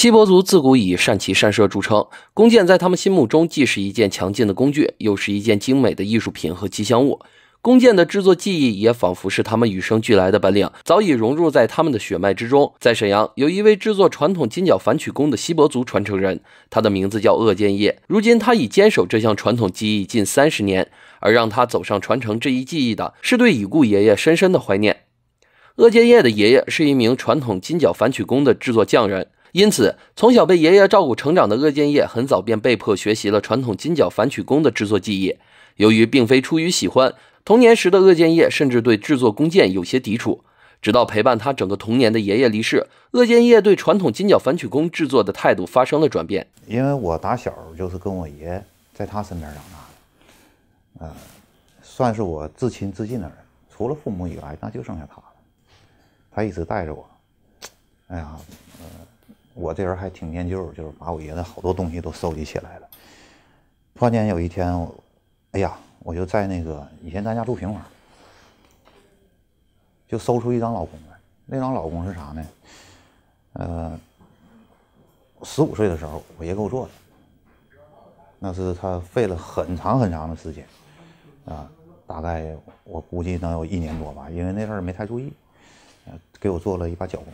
锡伯族自古以善骑善射著称，弓箭在他们心目中既是一件强劲的工具，又是一件精美的艺术品和吉祥物。弓箭的制作技艺也仿佛是他们与生俱来的本领，早已融入在他们的血脉之中。在沈阳，有一位制作传统金角反曲弓的锡伯族传承人，他的名字叫鄂建业。如今，他已坚守这项传统技艺近三十年，而让他走上传承这一技艺的是对已故爷爷深深的怀念。鄂建业的爷爷是一名传统金角反曲弓的制作匠人。因此，从小被爷爷照顾成长的鄂建业，很早便被迫学习了传统金角反曲弓的制作技艺。由于并非出于喜欢，童年时的鄂建业甚至对制作弓箭有些抵触。直到陪伴他整个童年的爷爷离世，鄂建业对传统金角反曲弓制作的态度发生了转变。因为我打小就是跟我爷在他身边长大的，呃，算是我至亲至近的人，除了父母以外，那就剩下他了。他一直带着我，哎呀，呃。我这人还挺念旧，就是把我爷的好多东西都收集起来了。突然间有一天，我，哎呀，我就在那个以前咱家住平房，就搜出一张老公来。那张老公是啥呢？呃，十五岁的时候，我爷给我做的，那是他费了很长很长的时间啊，大概我估计能有一年多吧，因为那阵儿没太注意，呃，给我做了一把脚弓。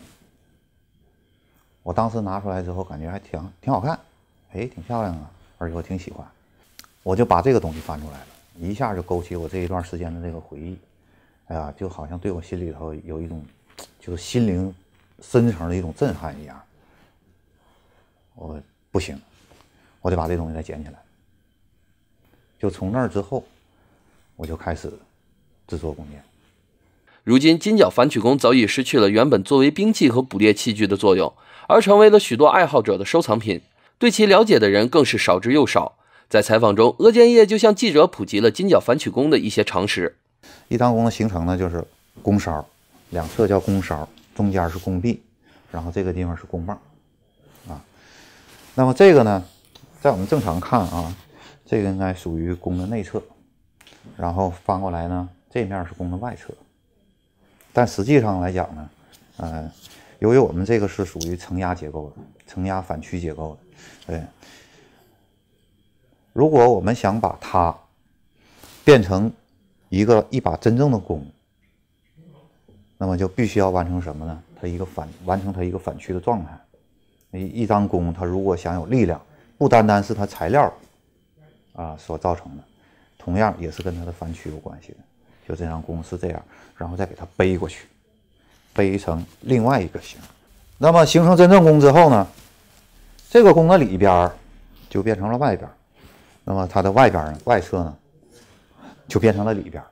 我当时拿出来之后，感觉还挺挺好看，哎，挺漂亮啊，而且我挺喜欢，我就把这个东西翻出来了，一下就勾起我这一段时间的这个回忆，哎呀，就好像对我心里头有一种，就是心灵深层的一种震撼一样。我不行，我得把这东西再捡起来。就从那儿之后，我就开始制作弓箭。如今，金角反曲弓早已失去了原本作为兵器和捕猎器具的作用，而成为了许多爱好者的收藏品。对其了解的人更是少之又少。在采访中，鄂建业就向记者普及了金角反曲弓的一些常识。一张弓的形成呢，就是弓勺，两侧叫弓勺，中间是弓臂，然后这个地方是弓帽。啊，那么这个呢，在我们正常看啊，这个应该属于弓的内侧，然后翻过来呢，这面是弓的外侧。但实际上来讲呢，呃，由于我们这个是属于承压结构的，承压反曲结构的，对。如果我们想把它变成一个一把真正的弓，那么就必须要完成什么呢？它一个反完成它一个反曲的状态。一一张弓，它如果想有力量，不单单是它材料啊所造成的，同样也是跟它的反曲有关系的。就这张弓是这样，然后再给它背过去，背成另外一个形。那么形成真正弓之后呢，这个弓的里边就变成了外边，那么它的外边呢，外侧呢，就变成了里边。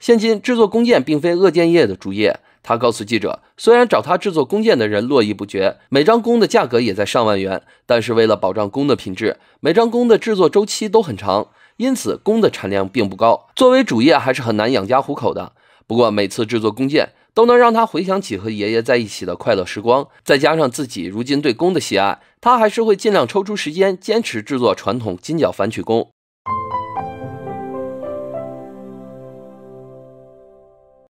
现今制作弓箭并非鄂建业的主业，他告诉记者，虽然找他制作弓箭的人络绎不绝，每张弓的价格也在上万元，但是为了保障弓的品质，每张弓的制作周期都很长。因此，弓的产量并不高，作为主业还是很难养家糊口的。不过，每次制作弓箭，都能让他回想起和爷爷在一起的快乐时光，再加上自己如今对弓的喜爱，他还是会尽量抽出时间坚持制作传统金角反曲弓。